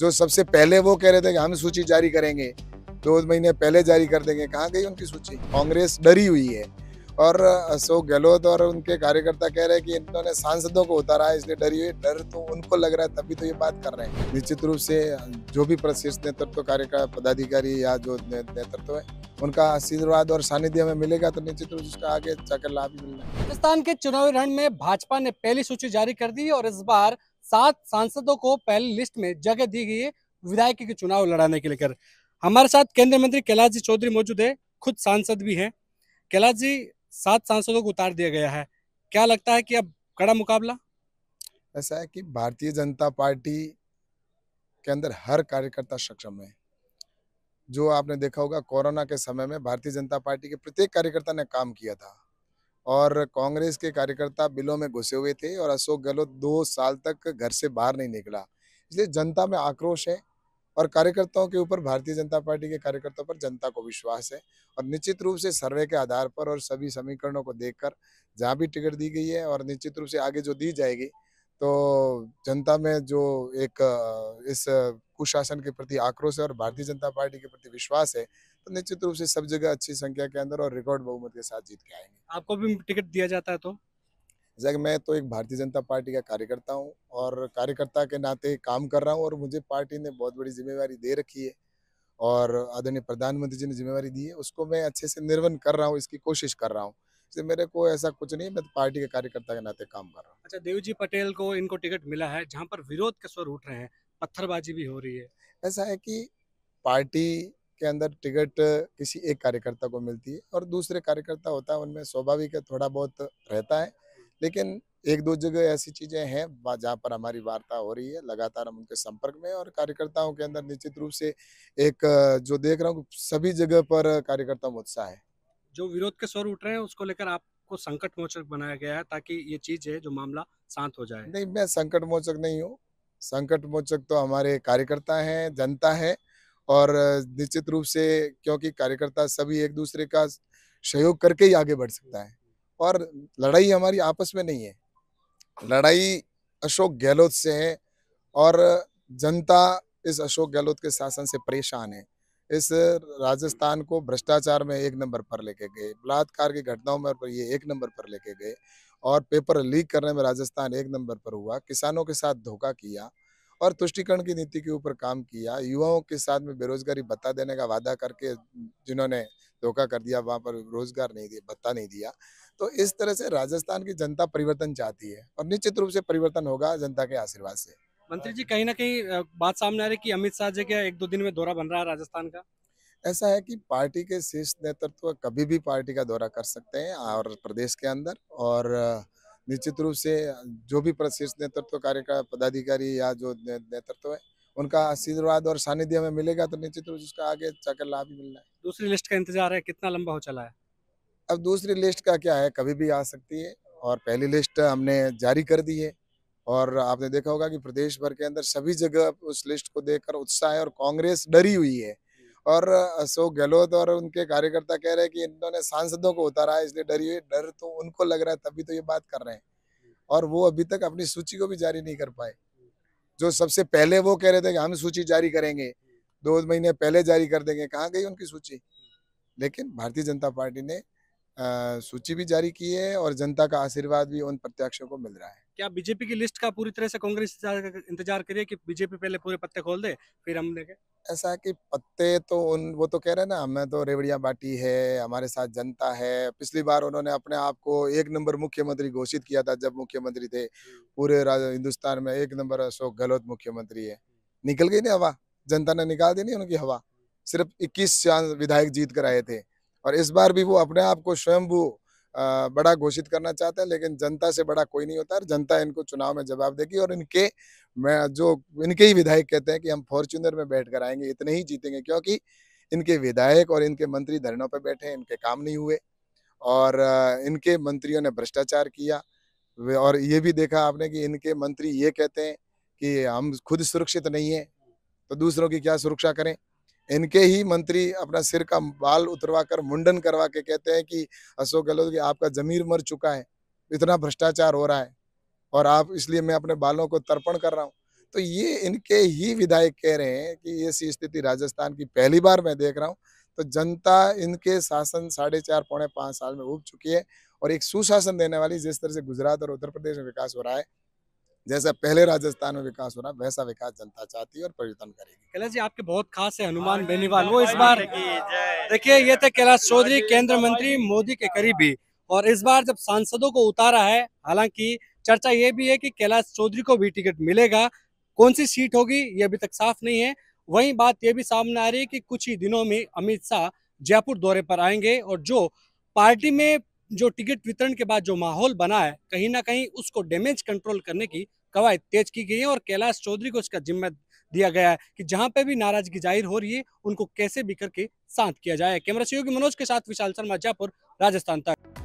जो सबसे पहले वो कह रहे थे कि हम सूची जारी करेंगे दो महीने पहले जारी कर देंगे कहाँ गई उनकी सूची कांग्रेस डरी हुई है और अशोक गहलोत और उनके कार्यकर्ता कह रहे हैं कि इन्होंने सांसदों को उतारा है इसलिए डरी हुई डर तो उनको लग रहा है तभी तो ये बात कर रहे हैं निश्चित रूप से जो भी प्रशिष्ठ नेतृत्व कार्यकर्ता पदाधिकारी या जो नेतृत्व है उनका आशीर्वाद और सानिध्य हमें मिलेगा तो निश्चित रूप से उसका आगे जाकर लाभ मिलना राजस्थान के चुनावी रण में भाजपा ने पहली सूची जारी कर दी और इस बार सात सांसदों को पहली लिस्ट में जगह दी गई है विधायक के चुनाव लड़ाने के लेकर हमारे साथ केंद्रीय मंत्री कैलाश जी चौधरी मौजूद है खुद सांसद भी हैं कैलाश जी सात सांसदों को उतार दिया गया है क्या लगता है कि अब कड़ा मुकाबला ऐसा है कि भारतीय जनता पार्टी के अंदर हर कार्यकर्ता सक्षम है जो आपने देखा होगा कोरोना के समय में भारतीय जनता पार्टी के प्रत्येक कार्यकर्ता ने काम किया था और कांग्रेस के कार्यकर्ता बिलों में घुसे हुए थे और अशोक गहलोत दो साल तक घर से बाहर नहीं निकला इसलिए जनता में आक्रोश है और कार्यकर्ताओं के ऊपर भारतीय जनता पार्टी के कार्यकर्ताओं पर जनता को विश्वास है और निश्चित रूप से सर्वे के आधार पर और सभी समीकरणों को देखकर जहां भी टिकट दी गई है और निश्चित रूप से आगे जो दी जाएगी तो जनता में जो एक इस कुशासन के प्रति आक्रोश है और भारतीय जनता पार्टी के प्रति विश्वास है तो निश्चित रूप से सब जगह अच्छी संख्या के अंदर और रिकॉर्ड बहुमत के साथ जीत के आएंगे आपको भी टिकट दिया जाता है तो जैसे मैं तो एक भारतीय जनता पार्टी का कार्यकर्ता हूँ और कार्यकर्ता के नाते काम कर रहा हूँ और मुझे पार्टी ने बहुत बड़ी जिम्मेवारी दे रखी है और आदरणीय प्रधानमंत्री जी ने जिम्मेवारी दी है उसको मैं अच्छे से निर्वहन कर रहा हूँ इसकी कोशिश कर रहा हूँ इसलिए मेरे को ऐसा कुछ नहीं मैं तो पार्टी के कार्यकर्ता के नाते काम कर रहा हूँ अच्छा देव जी पटेल को इनको टिकट मिला है जहाँ पर विरोध के स्वर उठ रहे हैं पत्थरबाजी भी हो रही है ऐसा है कि पार्टी के अंदर टिकट किसी एक कार्यकर्ता को मिलती है और दूसरे कार्यकर्ता होता है उनमें स्वाभाविक है थोड़ा बहुत रहता है लेकिन एक दो जगह ऐसी चीज़ें हैं जहाँ पर हमारी वार्ता हो रही है लगातार हम उनके संपर्क में और कार्यकर्ताओं के अंदर निश्चित रूप से एक जो देख रहा हूँ सभी जगह पर कार्यकर्ता में उत्साह है जो विरोध के स्वर उठ रहे हैं उसको लेकर आपको संकट मोचक बनाया गया है ताकि ये चीज है जो मामला शांत हो जाए नहीं मैं संकट मोचक नहीं हूँ संकट मोचक तो हमारे कार्यकर्ता हैं जनता है और निश्चित रूप से क्योंकि कार्यकर्ता सभी एक दूसरे का सहयोग करके ही आगे बढ़ सकता है और लड़ाई हमारी आपस में नहीं है लड़ाई अशोक गहलोत से है और जनता इस अशोक गहलोत के शासन से परेशान है इस राजस्थान को भ्रष्टाचार में एक नंबर पर लेके गए बलात्कार की घटनाओं में पर ये एक नंबर पर लेके गए और पेपर लीक करने में राजस्थान एक नंबर पर हुआ किसानों के साथ धोखा किया और तुष्टिकरण की नीति के ऊपर काम किया युवाओं के साथ में बेरोजगारी भत्ता देने का वादा करके जिन्होंने धोखा कर दिया वहाँ पर रोजगार नहीं दिया भत्ता नहीं दिया तो इस तरह से राजस्थान की जनता परिवर्तन चाहती है और निश्चित रूप से परिवर्तन होगा जनता के आशीर्वाद से मंत्री जी कहीं ना कहीं बात सामने आ रही कि अमित शाह जी का एक दो दिन में दौरा बन रहा है राजस्थान का ऐसा है कि पार्टी के शीर्ष नेतृत्व कभी भी पार्टी का दौरा कर सकते हैं और प्रदेश के अंदर और निश्चित रूप से जो भी प्रशीर्ष नेतृत्व कार्यक्रम पदाधिकारी या जो नेतृत्व है उनका आशीर्वाद और सानिध्य में मिलेगा तो निश्चित रूप से उसका आगे जाकर लाभ ही मिलना है दूसरी लिस्ट का इंतजार है कितना लंबा हो चला है अब दूसरी लिस्ट का क्या है कभी भी आ सकती है और पहली लिस्ट हमने जारी कर दी है और आपने देखा होगा कि प्रदेश भर के अंदर सभी जगह उस लिस्ट को देखकर उत्साह है और कांग्रेस डरी हुई है और अशोक गहलोत और उनके कार्यकर्ता कह रहे हैं कि इन्होंने सांसदों को उतारा है इसलिए डरी हुई डर तो उनको लग रहा है तभी तो ये बात कर रहे हैं हम्म। और वो अभी तक अपनी सूची को भी जारी नहीं कर पाए जो सबसे पहले वो कह रहे थे कि हम सूची जारी करेंगे दो महीने पहले जारी कर देंगे कहाँ गई उनकी सूची लेकिन भारतीय जनता पार्टी ने सूची भी जारी की है और जनता का आशीर्वाद भी उन प्रत्याशियों को मिल रहा है क्या बीजेपी की लिस्ट का पूरी तरह से कांग्रेस इंतजार करिए कि बीजेपी पहले पूरे पत्ते खोल दे फिर हम देखें ऐसा कि पत्ते तो उन वो तो कह रहे हैं ना हमें तो रेवड़िया बाटी है हमारे साथ जनता है पिछली बार उन्होंने अपने आप को एक नंबर मुख्यमंत्री घोषित किया था जब मुख्यमंत्री थे हम्म। पूरे हिंदुस्तान में एक नंबर अशोक गहलोत मुख्यमंत्री है निकल गई नहीं हवा जनता ने निकाल दी नहीं उनकी हवा सिर्फ इक्कीस विधायक जीत कर आए थे और इस बार भी वो अपने आप को स्वयं बड़ा घोषित करना चाहते हैं लेकिन जनता से बड़ा कोई नहीं होता और जनता इनको चुनाव में जवाब देगी और इनके मैं जो इनके ही विधायक कहते हैं कि हम फॉर्चुनर में बैठ कर आएंगे इतने ही जीतेंगे क्योंकि इनके विधायक और इनके मंत्री धरनों पर बैठे हैं इनके काम नहीं हुए और इनके मंत्रियों ने भ्रष्टाचार किया और ये भी देखा आपने कि इनके मंत्री ये कहते हैं कि हम खुद सुरक्षित नहीं हैं तो दूसरों की क्या सुरक्षा करें इनके ही मंत्री अपना सिर का बाल उतरवा कर मुंडन करवा के कहते हैं कि अशोक गहलोत की आपका जमीर मर चुका है इतना भ्रष्टाचार हो रहा है और आप इसलिए मैं अपने बालों को तर्पण कर रहा हूँ तो ये इनके ही विधायक कह रहे हैं कि ऐसी स्थिति राजस्थान की पहली बार मैं देख रहा हूँ तो जनता इनके शासन साढ़े चार पौने पाँच साल में उग चुकी है और एक सुशासन देने वाली जिस तरह से गुजरात और उत्तर प्रदेश में विकास हो रहा है जैसा पहले राजस्थान में विकास हो रहा वैसा विकास जनता चाहती है और परिवर्तन करेगी कैलाश जी आपके बहुत खास है हनुमान बेनीवाल तो वो इस बार देखिए ये थे कैलाश तो चौधरी केंद्र मंत्री मोदी के करीबी और इस बार जब सांसदों को उतारा है हालांकि चर्चा ये भी है कि कैलाश चौधरी को भी टिकट मिलेगा कौन सी सीट होगी ये अभी तक साफ नहीं है वही बात ये भी सामने आ रही है कि कुछ ही दिनों में अमित शाह जयपुर दौरे पर आएंगे और जो पार्टी में जो टिकट वितरण के बाद जो माहौल बना है कहीं ना कहीं उसको डैमेज कंट्रोल करने की कवायद तेज की गई है और कैलाश चौधरी को इसका जिम्मा दिया गया है कि जहां पे भी नाराजगी जाहिर हो रही है उनको कैसे बिखर के शांत किया जाए कैमरा सहयोगी मनोज के साथ विशाल शर्मा जयपुर राजस्थान तक